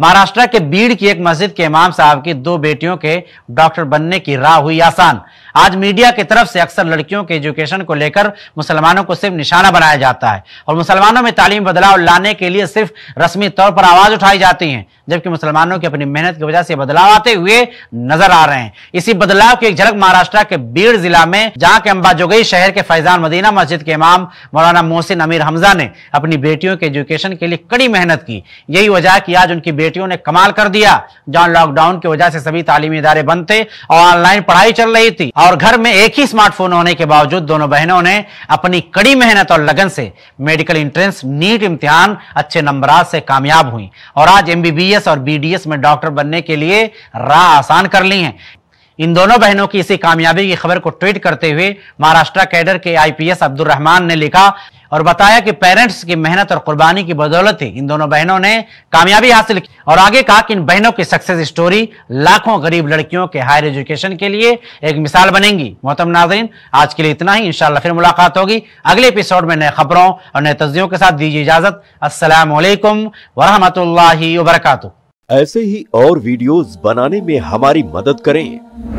महाराष्ट्र के बीड़ की एक मस्जिद के इमाम साहब की दो बेटियों के डॉक्टर बनने की राह हुई आसान आज मीडिया की तरफ से अक्सर लड़कियों के एजुकेशन को लेकर मुसलमानों को सिर्फ निशाना बनाया जाता है और मुसलमानों में तालीम बदलाव लाने के लिए सिर्फ रस्मी तौर पर आवाज उठाई जाती है जबकि मुसलमानों की अपनी मेहनत की वजह से बदलाव आते हुए नजर आ रहे हैं इसी बदलाव की एक झलक महाराष्ट्र के बीड़ जिला में जहाँ के अंबाजोगई शहर के फैजान मदीना मस्जिद के इमाम मौलाना मोहसिन अमीर हमजा ने अपनी बेटियों के एजुकेशन के लिए कड़ी मेहनत की यही वजह की आज उनकी बेटियों ने कमाल कर दिया जहाँ लॉकडाउन की वजह से सभी तालीमी इदारे बंद थे और ऑनलाइन पढ़ाई चल रही थी और घर में एक ही स्मार्टफोन होने के बावजूद दोनों बहनों ने अपनी कड़ी मेहनत और लगन से मेडिकल इंट्रेंस नीट इम्तिहान अच्छे नंबर से कामयाब हुई और आज एमबीबीएस और बीडीएस में डॉक्टर बनने के लिए राह आसान कर ली है इन दोनों बहनों की इसी कामयाबी की खबर को ट्वीट करते हुए महाराष्ट्र कैडर के आईपीएस अब्दुल रहमान ने लिखा और बताया कि पेरेंट्स की मेहनत और कुर्बानी की बदौलत ही इन दोनों बहनों ने कामयाबी हासिल की और आगे कहा कि इन बहनों की सक्सेस स्टोरी लाखों गरीब लड़कियों के हायर एजुकेशन के लिए एक मिसाल बनेगी मोहतम नाजरीन आज के लिए इतना ही इंशाला फिर मुलाकात होगी अगले एपिसोड में नए खबरों और नए तजियों के साथ दीजिए इजाजत असल वरहमल वबरकू ऐसे ही और वीडियोस बनाने में हमारी मदद करें